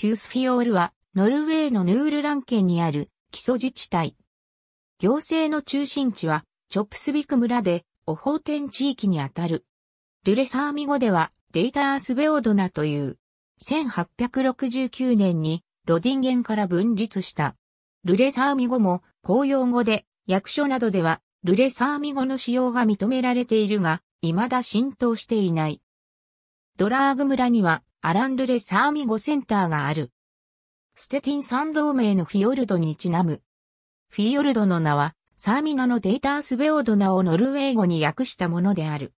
キュースフィオールは、ノルウェーのヌールラン県にある基礎自治体。行政の中心地は、チョプスビク村で、オホーテン地域にあたる。ルレサーミ語では、デイタースベオドナという、1869年にロディンゲンから分立した。ルレサーミ語も公用語で役所などではルレサーミ語の使用が認められているが、未だ浸透していない。ドラーグ村にはアランドレ・サーミゴセンターがある。ステティン山同盟のフィヨルドにちなむ。フィヨルドの名は、サーミナのデータースベオドナをノルウェー語に訳したものである。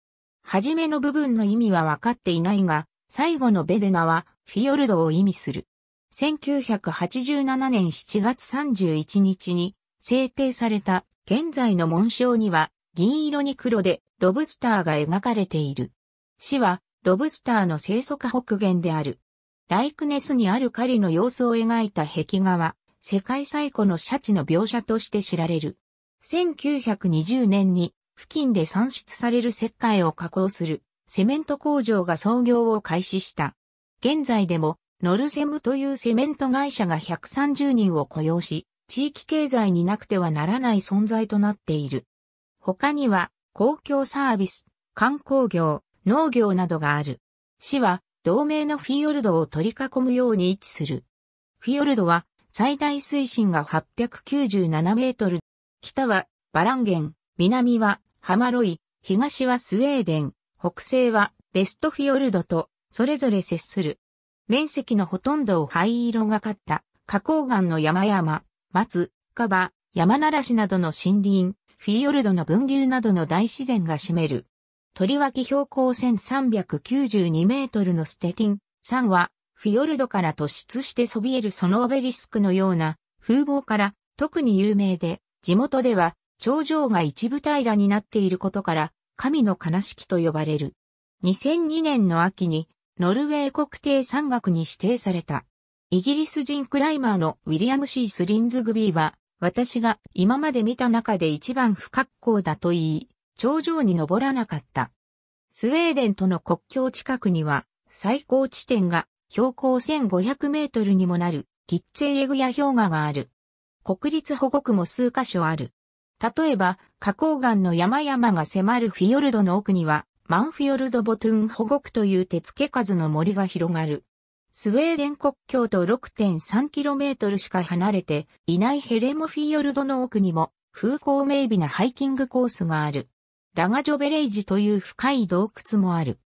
はじめの部分の意味はわかっていないが、最後のベデナはフィヨルドを意味する。1987年7月31日に制定された現在の紋章には銀色に黒でロブスターが描かれている。市はロブスターの生息北限である。ライクネスにある狩りの様子を描いた壁画は、世界最古のシャチの描写として知られる。1920年に付近で産出される石灰を加工するセメント工場が創業を開始した。現在でもノルセムというセメント会社が130人を雇用し、地域経済になくてはならない存在となっている。他には公共サービス、観光業、農業などがある。市は、同名のフィヨルドを取り囲むように位置する。フィヨルドは、最大水深が897メートル。北は、バランゲン、南は、ハマロイ、東はスウェーデン、北西は、ベストフィヨルドと、それぞれ接する。面積のほとんどを灰色がかった花崗岩の山々、松、カバ、山ならしなどの森林、フィヨルドの分流などの大自然が占める。とりわけ標高1392メートルのステティン山は、フィヨルドから突出してそびえるそのオベリスクのような風貌から特に有名で、地元では頂上が一部平らになっていることから、神の悲しきと呼ばれる。2002年の秋に、ノルウェー国定山岳に指定された。イギリス人クライマーのウィリアム・シース・リンズグビーは、私が今まで見た中で一番不格好だと言い、頂上に登らなかった。スウェーデンとの国境近くには、最高地点が標高1500メートルにもなる、キッツェイエグヤ氷河がある。国立保護区も数カ所ある。例えば、花崗岩の山々が迫るフィヨルドの奥には、マンフィヨルドボトゥン保護区という手付け数の森が広がる。スウェーデン国境と 6.3km しか離れていないヘレモフィヨルドの奥にも風光明媚なハイキングコースがある。ラガジョベレイジという深い洞窟もある。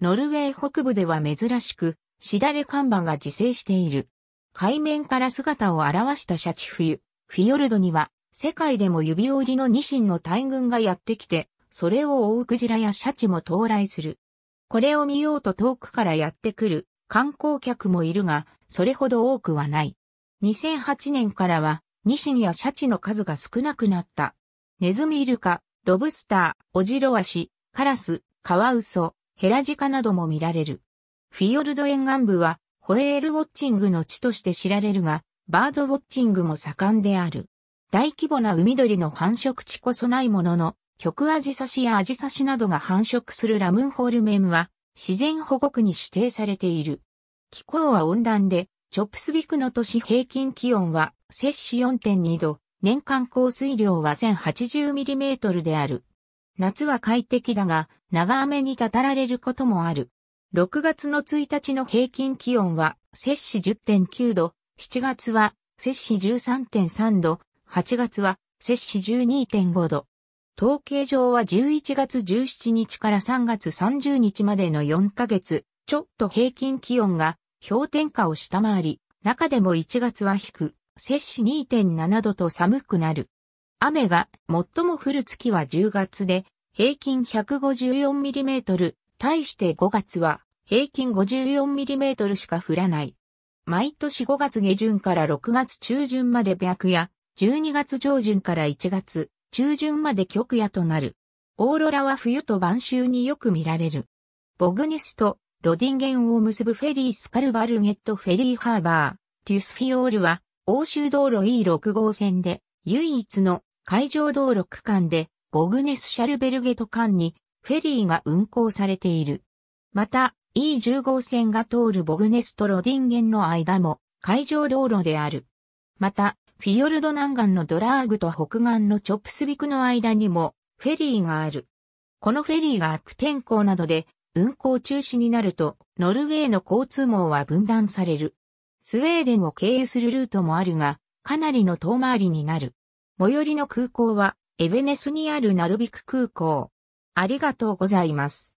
ノルウェー北部では珍しく、しだれ看板が自生している。海面から姿を現したシャチ冬、フィヨルドには、世界でも指折りのニシンの大群がやってきて、それを追うクジラやシャチも到来する。これを見ようと遠くからやってくる観光客もいるが、それほど多くはない。2008年からは、ニシンやシャチの数が少なくなった。ネズミイルカ、ロブスター、オジロワシ、カラス、カワウソ、ヘラジカなども見られる。フィヨルド沿岸部はホエールウォッチングの地として知られるが、バードウォッチングも盛んである。大規模な海鳥の繁殖地こそないものの、極アジサシやアジサシなどが繁殖するラムンホールメムは自然保護区に指定されている。気候は温暖で、チョップスビクの都市平均気温は摂氏4.2度、年間降水量は 1080mm である。夏は快適だが、長雨にたたられることもある。6月の1日の平均気温は、摂氏10.9度、7月は、摂氏13.3度、8月は、摂氏12.5度。統計上は11月17日から3月30日までの4ヶ月、ちょっと平均気温が氷点下を下回り、中でも1月は低摂氏2.7度と寒くなる。雨が最も降る月は10月で、平均 154mm、対して5月は平均 54mm しか降らない。毎年5月下旬から6月中旬まで白夜、12月上旬から1月中旬まで極夜となる。オーロラは冬と晩秋によく見られる。ボグネスとロディンゲンを結ぶフェリースカルバルゲットフェリーハーバー、テュスフィオールは欧州道路 E6 号線で、唯一の海上道路区間で、ボグネスシャルベルゲト間にフェリーが運行されている。また、E10 号線が通るボグネスとロディンゲンの間も海上道路である。また、フィヨルド南岸のドラーグと北岸のチョップスビクの間にもフェリーがある。このフェリーが悪天候などで運行中止になると、ノルウェーの交通網は分断される。スウェーデンを経由するルートもあるが、かなりの遠回りになる。最寄りの空港は、エベネスにあるナルビク空港。ありがとうございます。